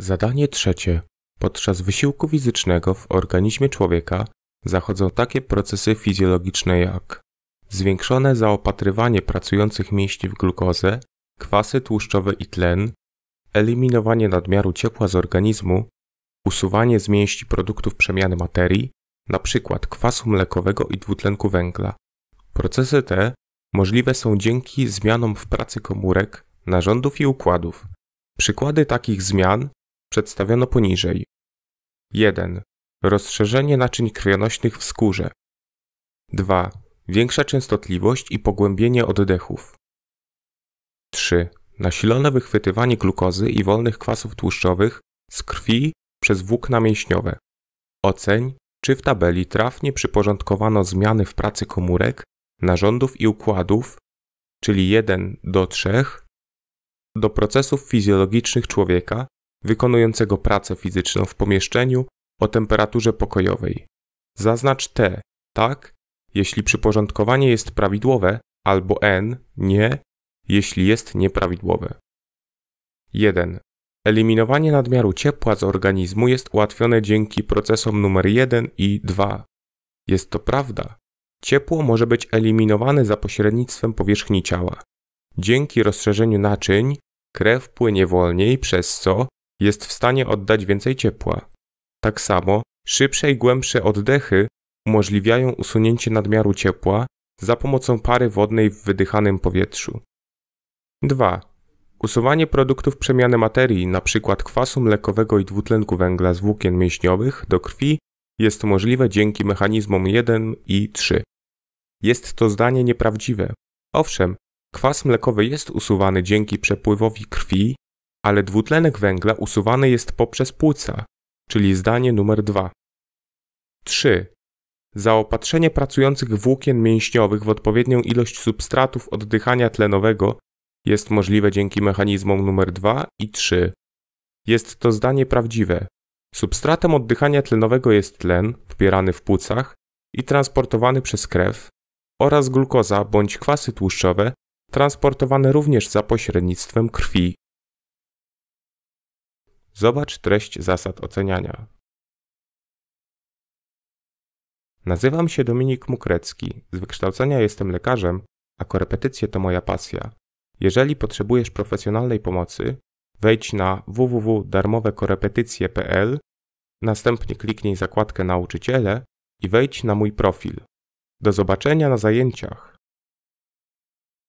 Zadanie trzecie. Podczas wysiłku fizycznego w organizmie człowieka zachodzą takie procesy fizjologiczne jak zwiększone zaopatrywanie pracujących mięśni w glukozę, kwasy tłuszczowe i tlen, eliminowanie nadmiaru ciepła z organizmu, usuwanie z mięśni produktów przemiany materii, np. kwasu mlekowego i dwutlenku węgla. Procesy te możliwe są dzięki zmianom w pracy komórek, narządów i układów. Przykłady takich zmian przedstawiono poniżej. 1. Rozszerzenie naczyń krwionośnych w skórze. 2. Większa częstotliwość i pogłębienie oddechów. 3. Nasilone wychwytywanie glukozy i wolnych kwasów tłuszczowych z krwi przez włókna mięśniowe. Oceń, czy w tabeli trafnie przyporządkowano zmiany w pracy komórek, narządów i układów, czyli 1 do 3, do procesów fizjologicznych człowieka wykonującego pracę fizyczną w pomieszczeniu o temperaturze pokojowej. Zaznacz T, tak, jeśli przyporządkowanie jest prawidłowe, albo N, nie, jeśli jest nieprawidłowe. 1. Eliminowanie nadmiaru ciepła z organizmu jest ułatwione dzięki procesom numer 1 i 2. Jest to prawda. Ciepło może być eliminowane za pośrednictwem powierzchni ciała. Dzięki rozszerzeniu naczyń krew płynie wolniej, przez co jest w stanie oddać więcej ciepła. Tak samo szybsze i głębsze oddechy umożliwiają usunięcie nadmiaru ciepła za pomocą pary wodnej w wydychanym powietrzu. 2. Usuwanie produktów przemiany materii, np. kwasu mlekowego i dwutlenku węgla z włókien mięśniowych do krwi jest możliwe dzięki mechanizmom 1 i 3. Jest to zdanie nieprawdziwe. Owszem, kwas mlekowy jest usuwany dzięki przepływowi krwi ale dwutlenek węgla usuwany jest poprzez płuca, czyli zdanie numer 2. 3. Zaopatrzenie pracujących włókien mięśniowych w odpowiednią ilość substratów oddychania tlenowego jest możliwe dzięki mechanizmom numer 2 i 3. Jest to zdanie prawdziwe. Substratem oddychania tlenowego jest tlen, wpierany w płucach i transportowany przez krew, oraz glukoza bądź kwasy tłuszczowe, transportowane również za pośrednictwem krwi. Zobacz treść zasad oceniania. Nazywam się Dominik Mukrecki, z wykształcenia jestem lekarzem, a korepetycje to moja pasja. Jeżeli potrzebujesz profesjonalnej pomocy, wejdź na www.darmowekorepetycje.pl, następnie kliknij zakładkę Nauczyciele i wejdź na mój profil. Do zobaczenia na zajęciach.